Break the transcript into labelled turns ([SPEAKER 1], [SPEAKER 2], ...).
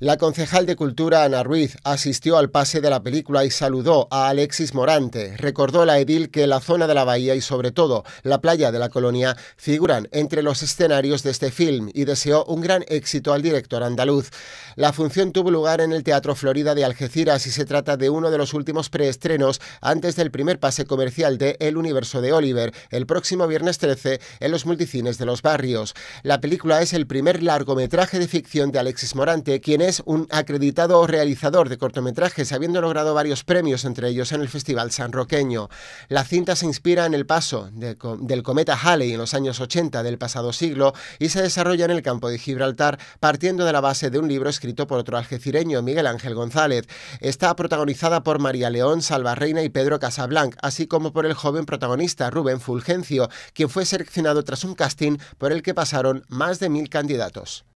[SPEAKER 1] La concejal de Cultura Ana Ruiz asistió al pase de la película y saludó a Alexis Morante. Recordó la edil que la zona de la bahía y sobre todo la playa de la colonia figuran entre los escenarios de este film y deseó un gran éxito al director andaluz. La función tuvo lugar en el Teatro Florida de Algeciras y se trata de uno de los últimos preestrenos antes del primer pase comercial de El Universo de Oliver el próximo viernes 13 en los multicines de los barrios. La película es el primer largometraje de ficción de Alexis Morante, quien es un acreditado realizador de cortometrajes, habiendo logrado varios premios, entre ellos en el Festival San Roqueño. La cinta se inspira en el paso del cometa Halley en los años 80 del pasado siglo y se desarrolla en el campo de Gibraltar, partiendo de la base de un libro escrito por otro algecireño, Miguel Ángel González. Está protagonizada por María León, Salva Reina y Pedro Casablanc, así como por el joven protagonista Rubén Fulgencio, quien fue seleccionado tras un casting por el que pasaron más de mil candidatos.